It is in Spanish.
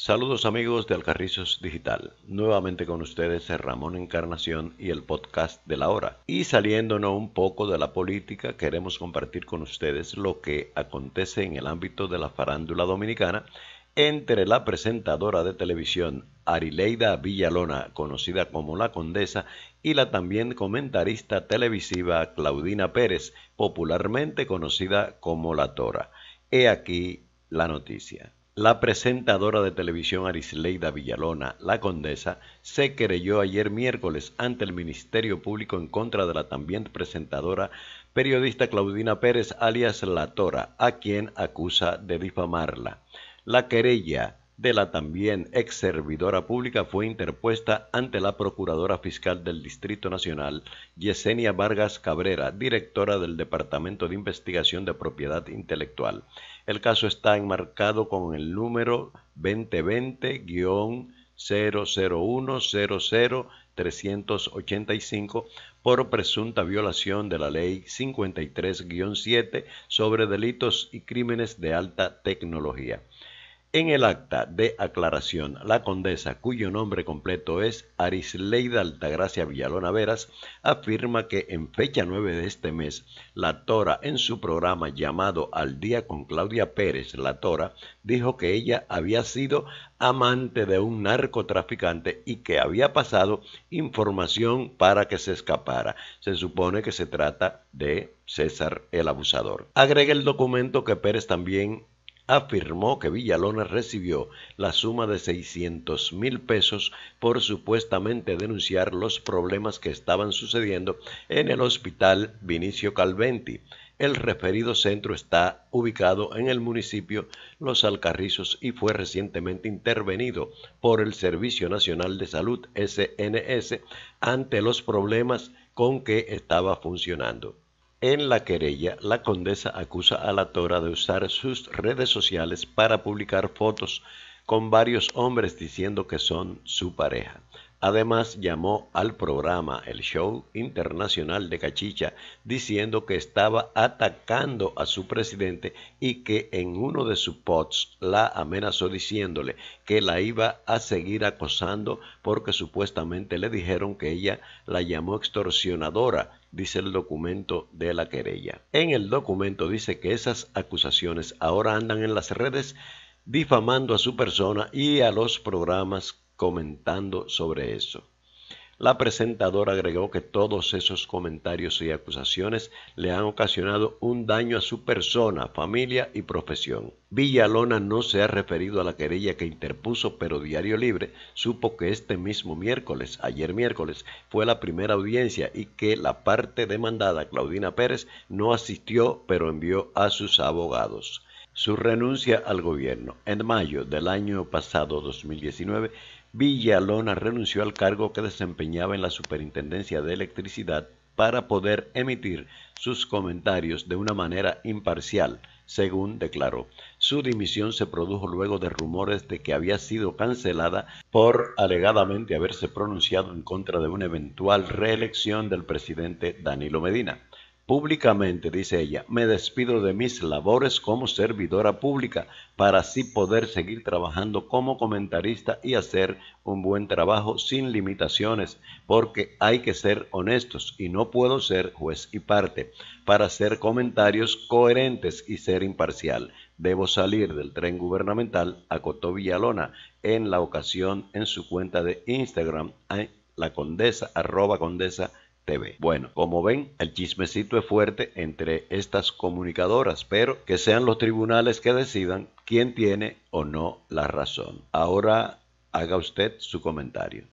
Saludos amigos de Alcarrizos Digital, nuevamente con ustedes Ramón Encarnación y el podcast de la hora. Y saliéndonos un poco de la política, queremos compartir con ustedes lo que acontece en el ámbito de la farándula dominicana entre la presentadora de televisión Arileida Villalona, conocida como la Condesa, y la también comentarista televisiva Claudina Pérez, popularmente conocida como la Tora. He aquí la noticia. La presentadora de televisión Arisleida Villalona, la condesa, se querelló ayer miércoles ante el Ministerio Público en contra de la también presentadora periodista Claudina Pérez, alias La Tora, a quien acusa de difamarla. La querella de la también ex servidora pública fue interpuesta ante la Procuradora Fiscal del Distrito Nacional, Yesenia Vargas Cabrera, directora del Departamento de Investigación de Propiedad Intelectual. El caso está enmarcado con el número 2020-00100385 por presunta violación de la Ley 53-7 sobre delitos y crímenes de alta tecnología. En el acta de aclaración, la condesa, cuyo nombre completo es Arisleida Altagracia Villalona Veras, afirma que en fecha 9 de este mes, la Tora, en su programa llamado Al Día con Claudia Pérez, la Tora, dijo que ella había sido amante de un narcotraficante y que había pasado información para que se escapara. Se supone que se trata de César el Abusador. Agrega el documento que Pérez también afirmó que Villalona recibió la suma de 600 mil pesos por supuestamente denunciar los problemas que estaban sucediendo en el hospital Vinicio Calventi. El referido centro está ubicado en el municipio Los Alcarrizos y fue recientemente intervenido por el Servicio Nacional de Salud SNS ante los problemas con que estaba funcionando. En la querella, la condesa acusa a la Tora de usar sus redes sociales para publicar fotos con varios hombres diciendo que son su pareja. Además, llamó al programa El Show Internacional de Cachicha diciendo que estaba atacando a su presidente y que en uno de sus posts la amenazó diciéndole que la iba a seguir acosando porque supuestamente le dijeron que ella la llamó extorsionadora dice el documento de la querella. En el documento dice que esas acusaciones ahora andan en las redes difamando a su persona y a los programas comentando sobre eso. La presentadora agregó que todos esos comentarios y acusaciones le han ocasionado un daño a su persona, familia y profesión. Villalona no se ha referido a la querella que interpuso, pero Diario Libre supo que este mismo miércoles, ayer miércoles, fue la primera audiencia y que la parte demandada, Claudina Pérez, no asistió, pero envió a sus abogados. Su renuncia al gobierno en mayo del año pasado 2019 Villalona renunció al cargo que desempeñaba en la Superintendencia de Electricidad para poder emitir sus comentarios de una manera imparcial, según declaró. Su dimisión se produjo luego de rumores de que había sido cancelada por alegadamente haberse pronunciado en contra de una eventual reelección del presidente Danilo Medina. Públicamente, dice ella, me despido de mis labores como servidora pública para así poder seguir trabajando como comentarista y hacer un buen trabajo sin limitaciones, porque hay que ser honestos y no puedo ser juez y parte. Para hacer comentarios coherentes y ser imparcial, debo salir del tren gubernamental, acotó Villalona en la ocasión en su cuenta de Instagram, la condesa, arroba condesa bueno, como ven, el chismecito es fuerte entre estas comunicadoras, pero que sean los tribunales que decidan quién tiene o no la razón. Ahora haga usted su comentario.